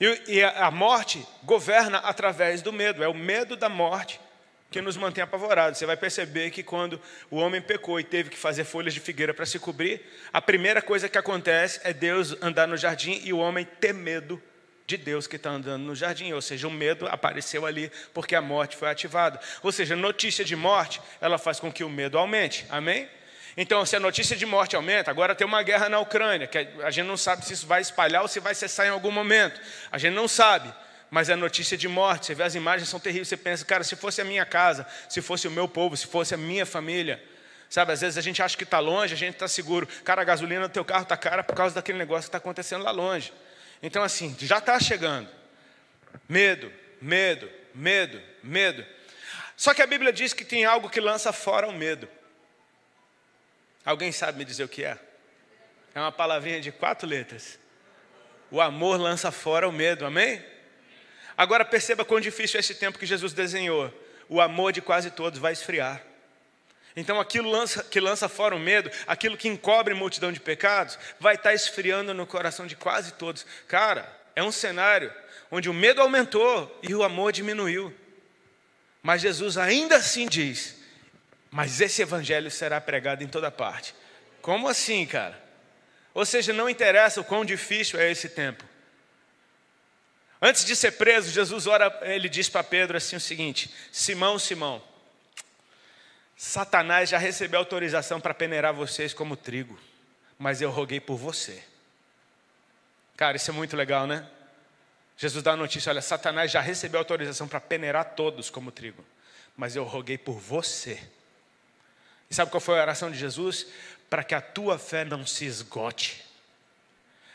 E, e a morte governa através do medo, é o medo da morte que nos mantém apavorados. Você vai perceber que quando o homem pecou e teve que fazer folhas de figueira para se cobrir, a primeira coisa que acontece é Deus andar no jardim e o homem ter medo de Deus que está andando no jardim. Ou seja, o medo apareceu ali porque a morte foi ativada. Ou seja, notícia de morte, ela faz com que o medo aumente. Amém? Então, se a notícia de morte aumenta, agora tem uma guerra na Ucrânia, que a gente não sabe se isso vai espalhar ou se vai cessar em algum momento. A gente não sabe, mas é notícia de morte. Você vê as imagens, são terríveis. Você pensa, cara, se fosse a minha casa, se fosse o meu povo, se fosse a minha família. Sabe, às vezes a gente acha que está longe, a gente está seguro. Cara, a gasolina do teu carro está cara por causa daquele negócio que está acontecendo lá longe. Então, assim, já está chegando. Medo, medo, medo, medo. Só que a Bíblia diz que tem algo que lança fora o medo. Alguém sabe me dizer o que é? É uma palavrinha de quatro letras. O amor lança fora o medo, amém? Agora perceba quão difícil é esse tempo que Jesus desenhou. O amor de quase todos vai esfriar. Então, aquilo lança, que lança fora o medo, aquilo que encobre multidão de pecados, vai estar tá esfriando no coração de quase todos. Cara, é um cenário onde o medo aumentou e o amor diminuiu. Mas Jesus ainda assim diz: mas esse evangelho será pregado em toda parte. Como assim, cara? Ou seja, não interessa o quão difícil é esse tempo. Antes de ser preso, Jesus ora, ele diz para Pedro assim o seguinte: Simão, Simão, Satanás já recebeu autorização para peneirar vocês como trigo, mas eu roguei por você. Cara, isso é muito legal, né? Jesus dá a notícia: olha, Satanás já recebeu autorização para peneirar todos como trigo, mas eu roguei por você e sabe qual foi a oração de Jesus? Para que a tua fé não se esgote.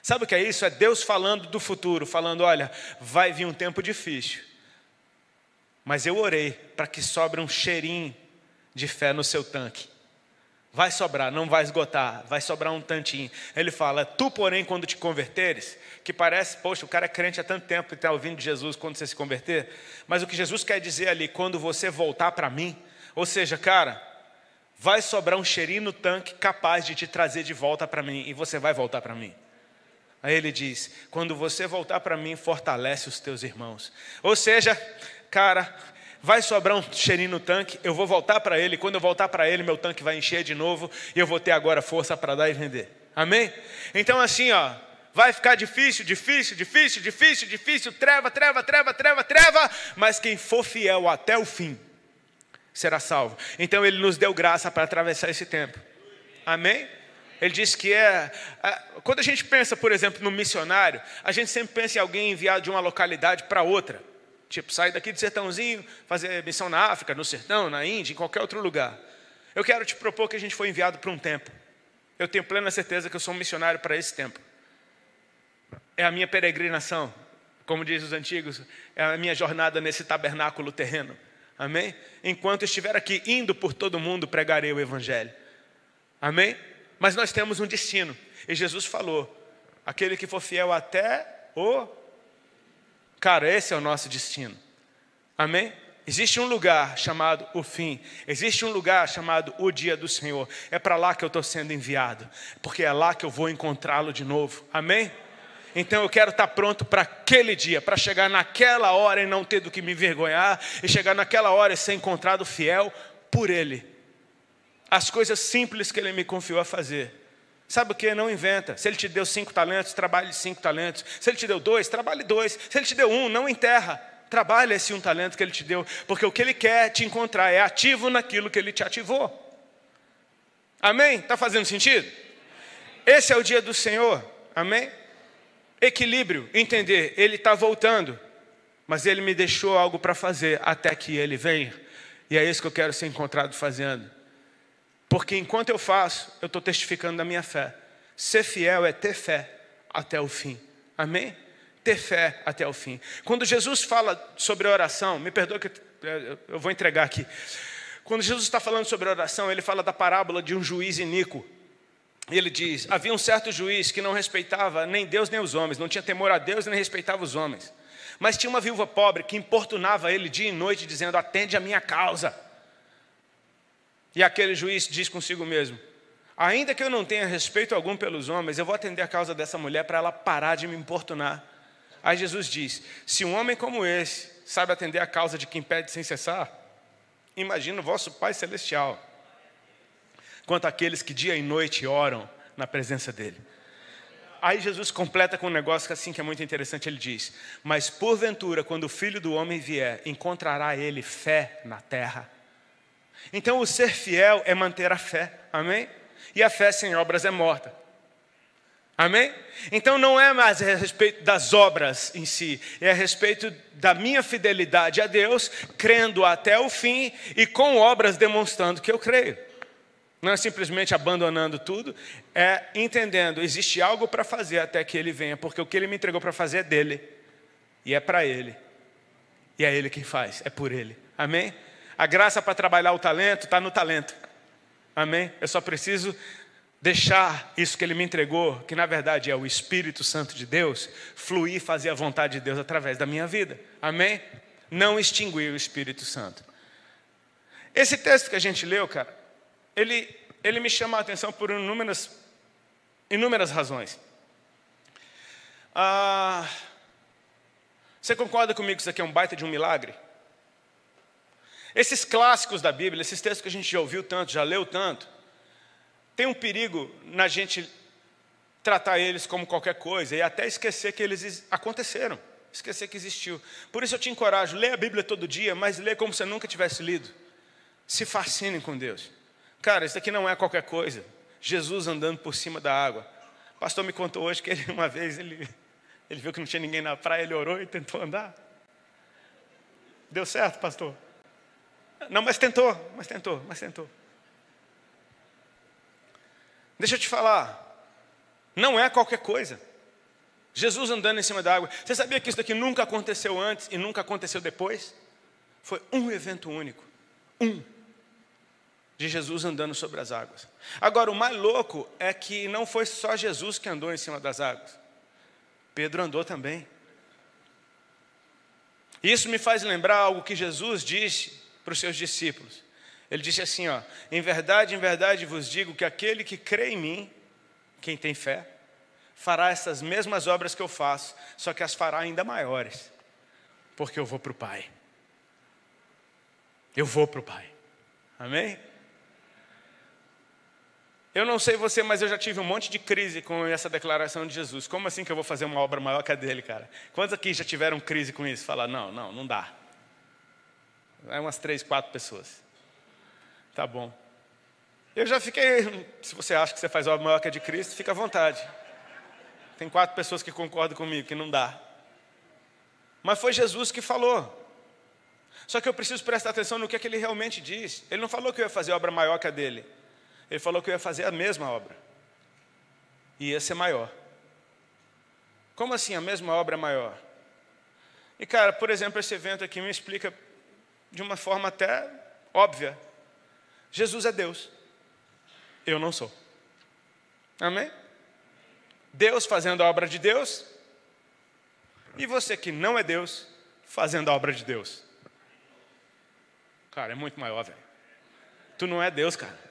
Sabe o que é isso? É Deus falando do futuro, falando: olha, vai vir um tempo difícil, mas eu orei para que sobre um cheirinho de fé no seu tanque. Vai sobrar, não vai esgotar, vai sobrar um tantinho. Ele fala: Tu, porém, quando te converteres, que parece, poxa, o cara é crente há tanto tempo e está ouvindo Jesus quando você se converter, mas o que Jesus quer dizer ali, quando você voltar para mim, ou seja, cara, vai sobrar um cheirinho no tanque capaz de te trazer de volta para mim, e você vai voltar para mim. Aí ele diz: quando você voltar para mim, fortalece os teus irmãos. Ou seja, cara, vai sobrar um cheirinho no tanque, eu vou voltar para ele, quando eu voltar para ele, meu tanque vai encher de novo, e eu vou ter agora força para dar e vender. Amém? Então assim, ó, vai ficar difícil, difícil, difícil, difícil, difícil, treva, treva, treva, treva, treva, mas quem for fiel até o fim, será salvo. Então ele nos deu graça para atravessar esse tempo. Amém? Ele disse que é, é. Quando a gente pensa, por exemplo, no missionário, a gente sempre pensa em alguém enviado de uma localidade para outra. Tipo, sair daqui do sertãozinho, fazer missão na África, no sertão, na Índia, em qualquer outro lugar. Eu quero te propor que a gente foi enviado para um tempo. Eu tenho plena certeza que eu sou um missionário para esse tempo. É a minha peregrinação, como dizem os antigos, é a minha jornada nesse tabernáculo terreno. Amém? Enquanto estiver aqui indo por todo mundo, pregarei o Evangelho. Amém? Mas nós temos um destino. E Jesus falou: aquele que for fiel até o. Cara, esse é o nosso destino. Amém? Existe um lugar chamado o fim, existe um lugar chamado o dia do Senhor. É para lá que eu estou sendo enviado, porque é lá que eu vou encontrá-lo de novo. Amém? Então eu quero estar pronto para aquele dia, para chegar naquela hora e não ter do que me envergonhar, e chegar naquela hora e ser encontrado fiel por Ele. As coisas simples que Ele me confiou a fazer. Sabe o que? Não inventa. Se Ele te deu cinco talentos, trabalhe cinco talentos. Se Ele te deu dois, trabalhe dois. Se Ele te deu um, não enterra. Trabalhe esse um talento que Ele te deu, porque o que Ele quer te encontrar é ativo naquilo que Ele te ativou. Amém? Está fazendo sentido? Esse é o dia do Senhor. Amém? Equilíbrio, entender, ele está voltando, mas ele me deixou algo para fazer até que ele venha. E é isso que eu quero ser encontrado fazendo. Porque enquanto eu faço, eu estou testificando da minha fé. Ser fiel é ter fé até o fim. Amém? Ter fé até o fim. Quando Jesus fala sobre oração, me perdoa que eu vou entregar aqui. Quando Jesus está falando sobre oração, ele fala da parábola de um juiz iníquo ele diz: havia um certo juiz que não respeitava nem Deus nem os homens, não tinha temor a Deus nem respeitava os homens. Mas tinha uma viúva pobre que importunava ele dia e noite, dizendo: Atende a minha causa. E aquele juiz diz consigo mesmo: Ainda que eu não tenha respeito algum pelos homens, eu vou atender a causa dessa mulher para ela parar de me importunar. Aí Jesus diz: Se um homem como esse sabe atender a causa de quem pede sem cessar, imagina o vosso Pai Celestial quanto aqueles que dia e noite oram na presença dele. Aí Jesus completa com um negócio que assim que é muito interessante, ele diz: "Mas porventura, quando o Filho do homem vier, encontrará ele fé na terra?" Então, o ser fiel é manter a fé. Amém? E a fé sem obras é morta. Amém? Então não é mais a respeito das obras em si, é a respeito da minha fidelidade a Deus, crendo até o fim e com obras demonstrando que eu creio não é simplesmente abandonando tudo, é entendendo, existe algo para fazer até que ele venha, porque o que ele me entregou para fazer é dele, e é para ele, e é ele quem faz, é por ele, amém? A graça para trabalhar o talento está no talento, amém? Eu só preciso deixar isso que ele me entregou, que na verdade é o Espírito Santo de Deus, fluir, fazer a vontade de Deus através da minha vida, amém? Não extinguir o Espírito Santo. Esse texto que a gente leu, cara, ele, ele me chama a atenção por inúmeras, inúmeras razões. Ah, você concorda comigo que isso aqui é um baita de um milagre? Esses clássicos da Bíblia, esses textos que a gente já ouviu tanto, já leu tanto, tem um perigo na gente tratar eles como qualquer coisa e até esquecer que eles aconteceram, esquecer que existiu. Por isso eu te encorajo, lê a Bíblia todo dia, mas lê como se você nunca tivesse lido. Se fascine com Deus. Cara, isso aqui não é qualquer coisa. Jesus andando por cima da água. O pastor me contou hoje que ele, uma vez ele, ele viu que não tinha ninguém na praia, ele orou e tentou andar. Deu certo, pastor? Não, mas tentou, mas tentou, mas tentou. Deixa eu te falar, não é qualquer coisa. Jesus andando em cima da água. Você sabia que isso aqui nunca aconteceu antes e nunca aconteceu depois? Foi um evento único. Um de Jesus andando sobre as águas. Agora, o mais louco é que não foi só Jesus que andou em cima das águas, Pedro andou também. Isso me faz lembrar algo que Jesus disse para os seus discípulos. Ele disse assim: ó, Em verdade, em verdade vos digo que aquele que crê em mim, quem tem fé, fará essas mesmas obras que eu faço, só que as fará ainda maiores, porque eu vou para o Pai. Eu vou para o Pai. Amém? Eu não sei você, mas eu já tive um monte de crise com essa declaração de Jesus. Como assim que eu vou fazer uma obra maior que a dele, cara? Quantos aqui já tiveram crise com isso? Falar, não, não, não dá. É umas três, quatro pessoas. Tá bom. Eu já fiquei. Se você acha que você faz obra maior que a de Cristo, fica à vontade. Tem quatro pessoas que concordam comigo que não dá. Mas foi Jesus que falou. Só que eu preciso prestar atenção no que, é que ele realmente diz. Ele não falou que eu ia fazer obra maior que a dele. Ele falou que eu ia fazer a mesma obra. E ia ser maior. Como assim a mesma obra é maior? E, cara, por exemplo, esse evento aqui me explica de uma forma até óbvia. Jesus é Deus. Eu não sou. Amém? Deus fazendo a obra de Deus. E você que não é Deus, fazendo a obra de Deus. Cara, é muito maior, velho. Tu não é Deus, cara.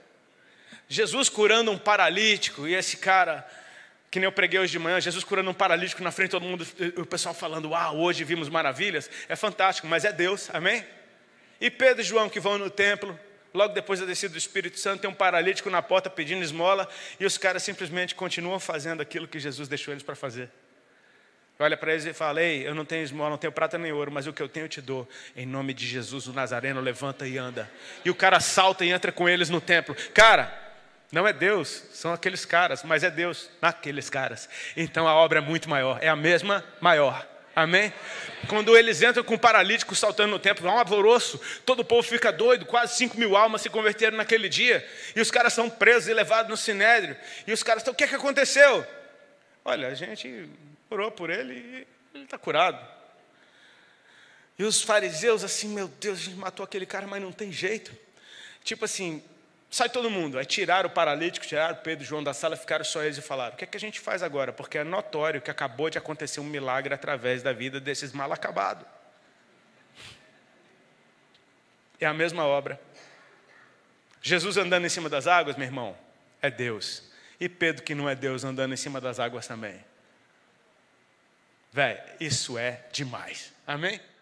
Jesus curando um paralítico e esse cara, que nem eu preguei hoje de manhã, Jesus curando um paralítico na frente de todo mundo, o pessoal falando, uau, hoje vimos maravilhas, é fantástico, mas é Deus, amém? E Pedro e João que vão no templo, logo depois da descida do Espírito Santo, tem um paralítico na porta pedindo esmola, e os caras simplesmente continuam fazendo aquilo que Jesus deixou eles para fazer. Olha para eles e fala: Ei, eu não tenho esmola, não tenho prata nem ouro, mas o que eu tenho eu te dou. Em nome de Jesus, o Nazareno levanta e anda. E o cara salta e entra com eles no templo. Cara, não é Deus, são aqueles caras, mas é Deus naqueles caras. Então a obra é muito maior, é a mesma maior. Amém? Quando eles entram com o paralítico saltando no templo, é um alvoroço, todo o povo fica doido, quase 5 mil almas se converteram naquele dia, e os caras são presos e levados no sinédrio, e os caras estão, o que, é que aconteceu? Olha, a gente orou por ele e ele está curado. E os fariseus, assim, meu Deus, a gente matou aquele cara, mas não tem jeito. Tipo assim, Sai todo mundo. Aí tiraram o paralítico, tiraram Pedro e João da sala, ficaram só eles e falaram: o que, é que a gente faz agora? Porque é notório que acabou de acontecer um milagre através da vida desses mal acabados. É a mesma obra. Jesus andando em cima das águas, meu irmão, é Deus. E Pedro, que não é Deus, andando em cima das águas também. Véi, isso é demais. Amém?